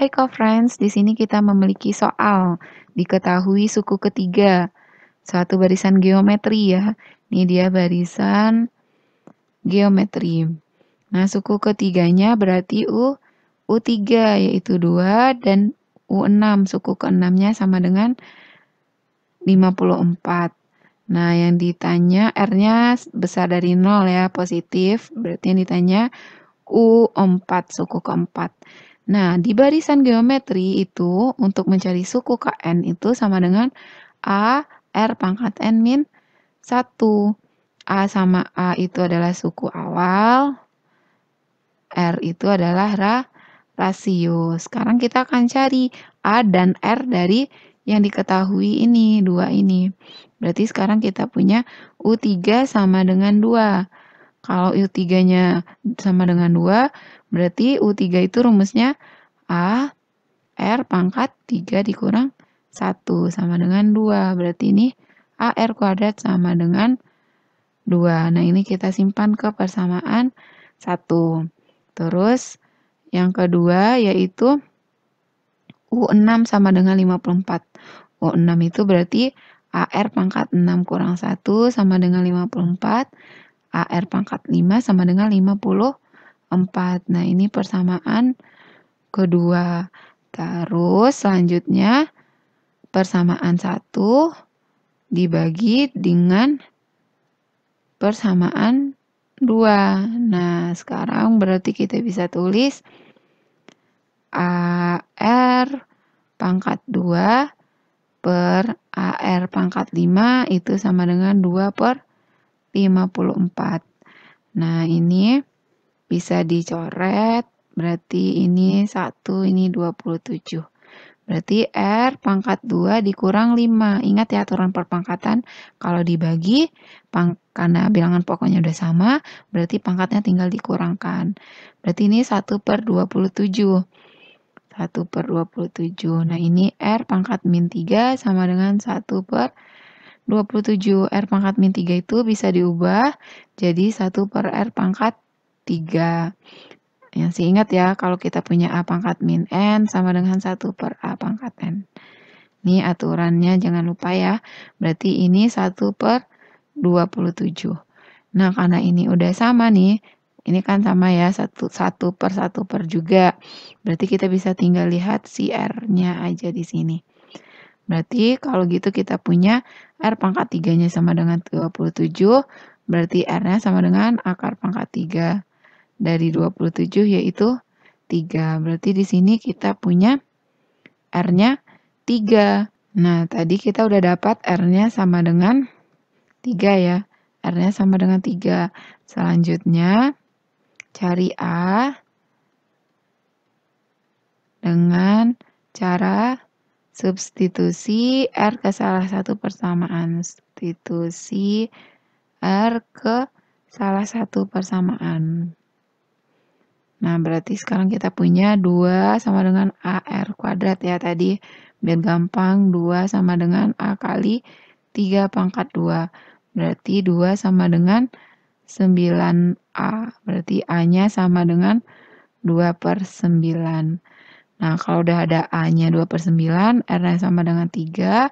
Hai co-friends, di sini kita memiliki soal diketahui suku ketiga. Suatu barisan geometri ya. Ini dia barisan geometri. Nah, suku ketiganya berarti U U3 yaitu 2 dan U6 suku keenamnya sama dengan 54. Nah, yang ditanya R-nya besar dari 0 ya, positif. Berarti yang ditanya U4 suku keempat. Nah, di barisan geometri itu untuk mencari suku KN itu sama dengan A, R pangkat N min 1. A sama A itu adalah suku awal, R itu adalah ra, rasio. Sekarang kita akan cari A dan R dari yang diketahui ini, dua ini. Berarti sekarang kita punya U3 sama dengan 2. Kalau U3-nya sama dengan 2, berarti U3 itu rumusnya A R pangkat 3 dikurang 1 sama dengan 2. Berarti ini AR kuadrat sama dengan 2. Nah, ini kita simpan ke persamaan 1. Terus, yang kedua yaitu U6 sama dengan 54. U6 itu berarti AR pangkat 6 kurang 1 sama dengan 54. AR pangkat 5 sama dengan 54. Nah, ini persamaan kedua. Terus selanjutnya persamaan 1 dibagi dengan persamaan 2. Nah, sekarang berarti kita bisa tulis AR pangkat 2 per AR pangkat 5 itu sama dengan 2 per 54. Nah, ini bisa dicoret, berarti ini 1, ini 27. Berarti R pangkat 2 dikurang 5. Ingat ya aturan perpangkatan, kalau dibagi, pang karena bilangan pokoknya udah sama, berarti pangkatnya tinggal dikurangkan. Berarti ini 1 per 27. 1 per 27. Nah, ini R pangkat min 3 sama dengan 1 per 27. 27 R pangkat min 3 itu bisa diubah jadi 1 per R pangkat 3. Yang ingat ya, kalau kita punya A pangkat min N sama dengan 1 per A pangkat N. Ini aturannya jangan lupa ya. Berarti ini 1 per 27. Nah, karena ini udah sama nih, ini kan sama ya, 1, 1 per 1 per juga. Berarti kita bisa tinggal lihat si R-nya aja di sini. Berarti kalau gitu kita punya R pangkat 3-nya sama dengan 27, berarti R-nya sama dengan akar pangkat 3 dari 27 yaitu 3. Berarti di sini kita punya R-nya 3. Nah, tadi kita udah dapat R-nya sama dengan 3 ya. R-nya sama dengan 3. Selanjutnya, cari A dengan cara substitusi R ke salah satu persamaan. Substitusi R ke salah satu persamaan. Nah, berarti sekarang kita punya 2 sama dengan AR kuadrat ya tadi. Biar gampang, 2 sama dengan A kali 3 pangkat 2. Berarti 2 sama dengan 9A. Berarti A-nya sama dengan 2 per 9. Nah, kalau udah ada A-nya 2 per 9, R-nya sama dengan 3.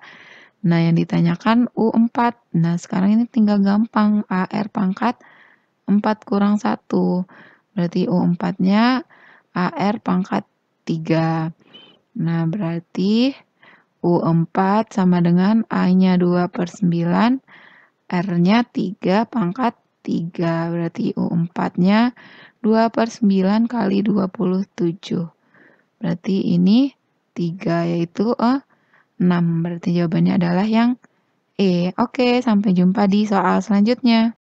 Nah, yang ditanyakan U4. Nah, sekarang ini tinggal gampang. A, R pangkat 4 kurang 1. Berarti U4-nya A, R pangkat 3. Nah, berarti U4 sama dengan A-nya 2 per 9, R-nya 3 pangkat 3. Berarti U4-nya 2 per 9 kali 27. Berarti ini 3 yaitu E. Eh, 6. Berarti jawabannya adalah yang E. Oke, sampai jumpa di soal selanjutnya.